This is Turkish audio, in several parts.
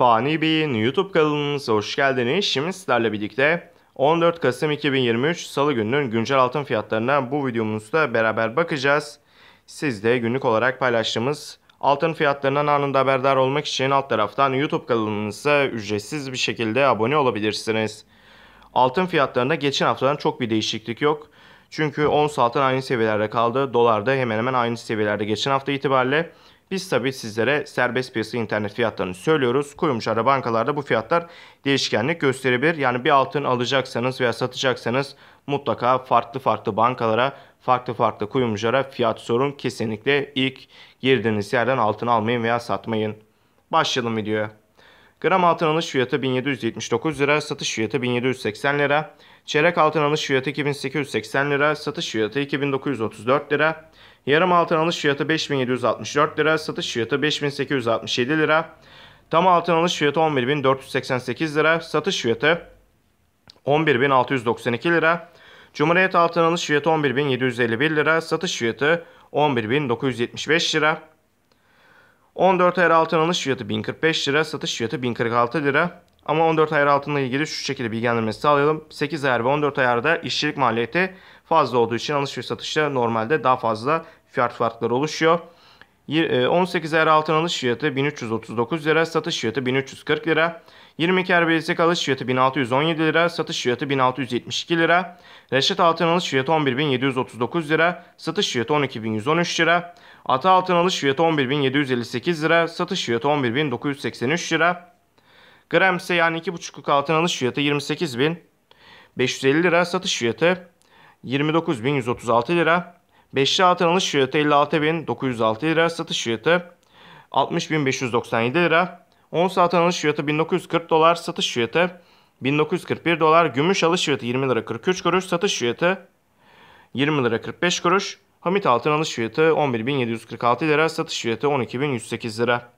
Fani Bey'in YouTube kanalınıza hoş geldiniz. Şimdi sizlerle birlikte 14 Kasım 2023 Salı gününün güncel altın fiyatlarına bu videomuzda beraber bakacağız. Siz de günlük olarak paylaştığımız altın fiyatlarından anında haberdar olmak için alt taraftan YouTube kanalımıza ücretsiz bir şekilde abone olabilirsiniz. Altın fiyatlarında geçen haftadan çok bir değişiklik yok. Çünkü ons altın aynı seviyelerde kaldı. Dolar da hemen hemen aynı seviyelerde geçen hafta itibariyle. Biz tabii sizlere serbest piyasa internet fiyatlarını söylüyoruz. Kuyumculara bankalarda bu fiyatlar değişkenlik gösterebilir. Yani bir altın alacaksanız veya satacaksanız mutlaka farklı farklı bankalara, farklı farklı kuyumculara fiyat sorun. Kesinlikle ilk girdiğiniz yerden altın almayın veya satmayın. Başlayalım videoya. Gram altın alış fiyatı 1779 lira, satış fiyatı 1780 lira. Çeyrek altın alış fiyatı 2880 lira, satış fiyatı 2934 lira. Yarım altın alış fiyatı 5764 lira, satış fiyatı 5867 lira. Tam altın alış fiyatı 11.488 lira, satış fiyatı 11.692 lira. Cumhuriyet altın alış fiyatı 11.751 lira, satış fiyatı 11.975 lira. 14 ayar altın alış fiyatı 1045 lira, satış fiyatı 1046 lira. Ama 14 ayar altınla ilgili şu şekilde bilgilendirmesi sağlayalım. 8 ayar ve 14 ayarda işçilik maliyeti fazla olduğu için alış ve satışta normalde daha fazla fiyat farkları oluşuyor. 18 e, er altın alış fiyatı 1339 lira, satış fiyatı 1340 lira. 22 er bilezik alış fiyatı 1617 lira, satış fiyatı 1672 lira. Reşit altın alış fiyatı 11739 lira, satış fiyatı 12113 lira. Ata altın alış fiyatı 11758 lira, satış fiyatı 11983 lira. Gram ise yani 2,5'luk altın alış fiyatı 28550 lira, satış fiyatı 29136 lira. Beşli altın alış fiyatı 56.906 lira. Satış fiyatı 60.597 lira. 10 altın alış fiyatı 1940 dolar. Satış fiyatı 1941 dolar. Gümüş alış fiyatı 20 lira 43 kuruş. Satış fiyatı 20 lira 45 kuruş. Hamit altın alış fiyatı 11.746 lira. Satış fiyatı 12.108 lira.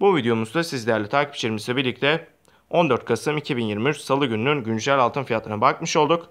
Bu videomuzda sizlerle takipçilerimizle birlikte 14 Kasım 2023 Salı gününün güncel altın fiyatlarına bakmış olduk.